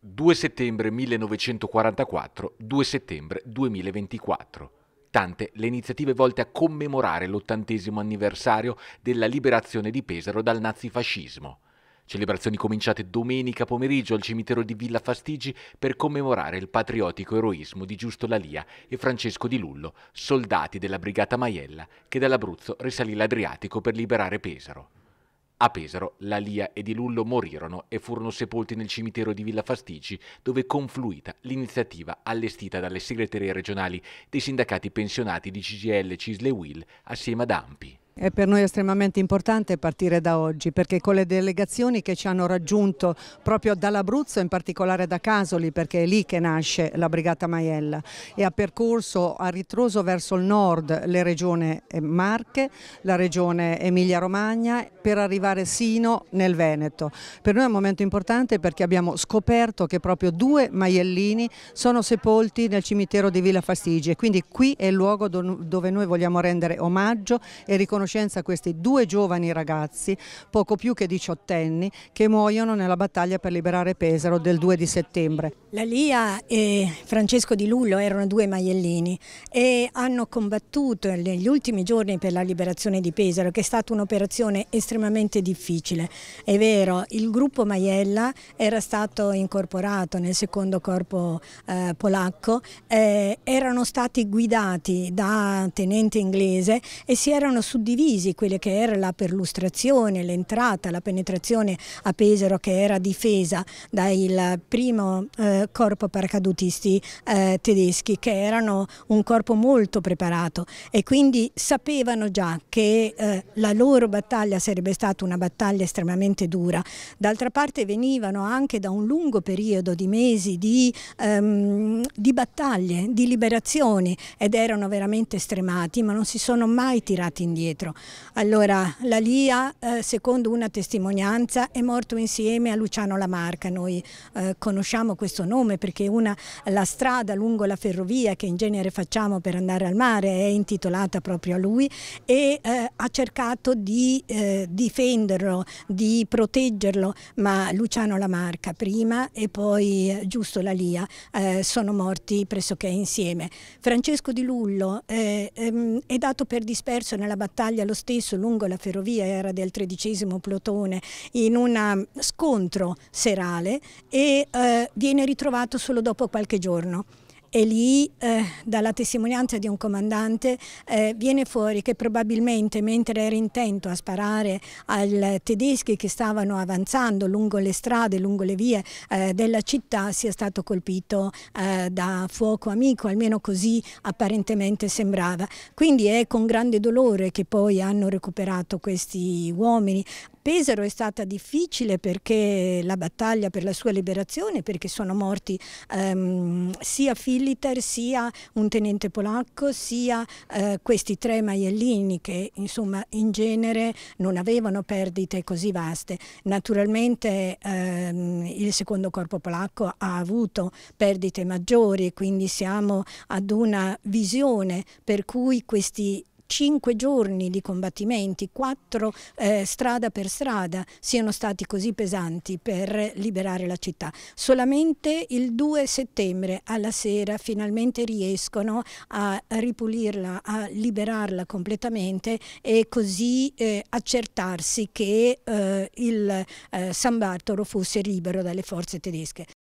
2 settembre 1944, 2 settembre 2024. Tante le iniziative volte a commemorare l'ottantesimo anniversario della liberazione di Pesaro dal nazifascismo. Celebrazioni cominciate domenica pomeriggio al cimitero di Villa Fastigi per commemorare il patriottico eroismo di Giusto Lalia e Francesco Di Lullo, soldati della Brigata Maiella che dall'Abruzzo risalì l'Adriatico per liberare Pesaro. A Pesaro, Lalia e Di Lullo morirono e furono sepolti nel cimitero di Villa Fastici, dove è confluita l'iniziativa allestita dalle segreterie regionali dei sindacati pensionati di CGL, Cisle e Will assieme ad Ampi. È per noi estremamente importante partire da oggi perché con le delegazioni che ci hanno raggiunto proprio dall'Abruzzo, in particolare da Casoli perché è lì che nasce la Brigata Maiella e ha percorso a ritroso verso il nord le regioni eh, Marche, la regione Emilia-Romagna per arrivare sino nel Veneto. Per noi è un momento importante perché abbiamo scoperto che proprio due maiellini sono sepolti nel cimitero di Villa Fastigie, quindi qui è il luogo dove noi vogliamo rendere omaggio e riconoscimento conoscenza questi due giovani ragazzi, poco più che diciottenni, che muoiono nella battaglia per liberare Pesaro del 2 di settembre. La Lia e Francesco Di Lullo erano due maiellini e hanno combattuto negli ultimi giorni per la liberazione di Pesaro, che è stata un'operazione estremamente difficile. È vero, il gruppo Maiella era stato incorporato nel secondo corpo eh, polacco, eh, erano stati guidati da tenente inglese e si erano suddivisi condivisi quelle che era la perlustrazione, l'entrata, la penetrazione a Pesaro che era difesa dal primo eh, corpo paracadutisti eh, tedeschi che erano un corpo molto preparato e quindi sapevano già che eh, la loro battaglia sarebbe stata una battaglia estremamente dura. D'altra parte venivano anche da un lungo periodo di mesi di, ehm, di battaglie, di liberazioni ed erano veramente stremati ma non si sono mai tirati indietro dentro. Allora, la Lia, eh, secondo una testimonianza, è morto insieme a Luciano Lamarca. Noi eh, conosciamo questo nome perché una, la strada lungo la ferrovia che in genere facciamo per andare al mare è intitolata proprio a lui e eh, ha cercato di eh, difenderlo, di proteggerlo, ma Luciano Lamarca prima e poi eh, giusto la Lia eh, sono morti pressoché insieme. Francesco Di Lullo ehm, è dato per disperso nella battaglia battaglia lo stesso lungo la ferrovia, era del tredicesimo plotone, in un um, scontro serale e eh, viene ritrovato solo dopo qualche giorno e lì eh, dalla testimonianza di un comandante eh, viene fuori che probabilmente mentre era intento a sparare ai tedeschi che stavano avanzando lungo le strade, lungo le vie eh, della città sia stato colpito eh, da fuoco amico, almeno così apparentemente sembrava. Quindi è con grande dolore che poi hanno recuperato questi uomini Pesaro è stata difficile perché la battaglia per la sua liberazione, perché sono morti ehm, sia Filiter, sia un tenente polacco, sia eh, questi tre maiellini che insomma in genere non avevano perdite così vaste. Naturalmente ehm, il secondo corpo polacco ha avuto perdite maggiori, quindi siamo ad una visione per cui questi cinque giorni di combattimenti, quattro eh, strada per strada, siano stati così pesanti per liberare la città. Solamente il 2 settembre alla sera finalmente riescono a ripulirla, a liberarla completamente e così eh, accertarsi che eh, il eh, San Bartolo fosse libero dalle forze tedesche.